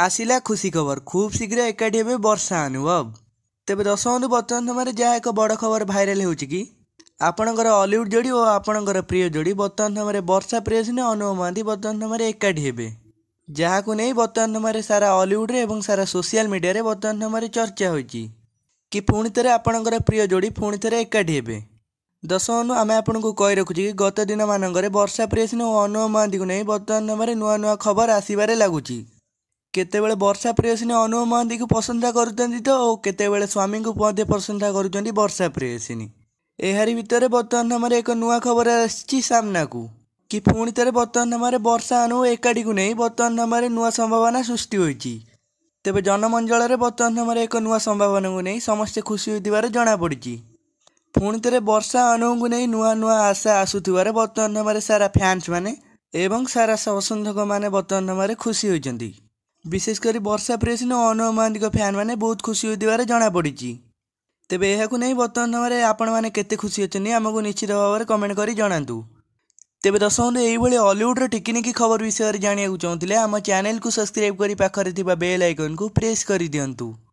ଆସିଲା ଖୁସି ଖବର ଖୁବ୍ ଶୀଘ୍ର ଏକାଠି ହେବେ ବର୍ଷା ଅନୁଭବ ତେବେ ଦର୍ଶନ୍ତୁ ବର୍ତ୍ତମାନ ସମୟରେ ଯାହା ଏକ ବଡ଼ ଖବର ଭାଇରାଲ୍ ହେଉଛି କି ଆପଣଙ୍କର ଅଲିଉଡ଼ ଯୋଡ଼ି ଓ ଆପଣଙ୍କର ପ୍ରିୟ ଯୋଡ଼ି ବର୍ତ୍ତମାନ ସମୟରେ ବର୍ଷା ପ୍ରିୟ ସିନେ ଅନୁଭବ ମହାନ୍ତି ବର୍ତ୍ତମାନ ସମୟରେ ଏକାଠି ହେବେ ଯାହାକୁ ନେଇ ବର୍ତ୍ତମାନ ସମୟରେ ସାରା ଅଲିଉଡ଼ରେ ଏବଂ ସାରା ସୋସିଆଲ୍ ମିଡ଼ିଆରେ ବର୍ତ୍ତମାନ ସମୟରେ ଚର୍ଚ୍ଚା ହୋଇଛି କି ପୁଣି ଥରେ ଆପଣଙ୍କର ପ୍ରିୟ ଯୋଡ଼ି ପୁଣି ଥରେ ଏକାଠି ହେବେ ଦର୍ଶନ ଆମେ ଆପଣଙ୍କୁ କହି ରଖୁଛି କି ଗତ ଦିନମାନଙ୍କରେ ବର୍ଷା ପ୍ରିୟ ସିନେ ଓ ଅନୁଭବ ମହାନ୍ତିକୁ ନେଇ ବର୍ତ୍ତମାନ ସମୟରେ ନୂଆ ନୂଆ ଖବର ଆସିବାରେ ଲାଗୁଛି କେତେବେଳେ ବର୍ଷା ପ୍ରିୟସିନୀ ଅନୁଭବ ମହାନ୍ତିକୁ ପ୍ରଶଂସା କରୁଛନ୍ତି ତ ଓ କେତେବେଳେ ସ୍ୱାମୀଙ୍କୁ ମଧ୍ୟ ପ୍ରଶଂସା କରୁଛନ୍ତି ବର୍ଷା ପ୍ରିୟସିନୀ ଏହାରି ଭିତରେ ବର୍ତ୍ତମାନ ସମୟରେ ଏକ ନୂଆ ଖବର ଆସିଛି ସାମ୍ନାକୁ କି ପୁଣି ଥରେ ବର୍ତ୍ତମାନ ସମୟରେ ବର୍ଷା ଅନୁ ଏକାଠିକୁ ନେଇ ବର୍ତ୍ତମାନ ସମୟରେ ନୂଆ ସମ୍ଭାବନା ସୃଷ୍ଟି ହୋଇଛି ତେବେ ଜନମଞ୍ଜଳରେ ବର୍ତ୍ତମାନ ସମୟରେ ଏକ ନୂଆ ସମ୍ଭାବନାକୁ ନେଇ ସମସ୍ତେ ଖୁସି ହୋଇଥିବାର ଜଣାପଡ଼ିଛି ପୁଣି ଥରେ ବର୍ଷା ଅନୁଙ୍କୁ ନେଇ ନୂଆ ନୂଆ ଆଶା ଆସୁଥିବାର ବର୍ତ୍ତମାନ ସମୟରେ ସାରା ଫ୍ୟାନ୍ସମାନେ ଏବଂ ସାରା ସମସନ୍ଧକମାନେ ବର୍ତ୍ତମାନ ସମୟରେ ଖୁସି ହୋଇଛନ୍ତି विशेषकर वर्षा प्रेसिन और अनु महांती फैन मैंने बहुत खुशी होदार जमापड़ी तेज यह बर्तमान समय आपण मैंने के खुशी अच्छे आमको निश्चित भाव में कमेंट कर जनातु तेज दर्शक यही हलिउड्र टिकिनिकी खबर विषय में जानवाक चाहते आम चेल को सब्सक्राइब कर पाखे बेल आइकन को प्रेस कर दिंतु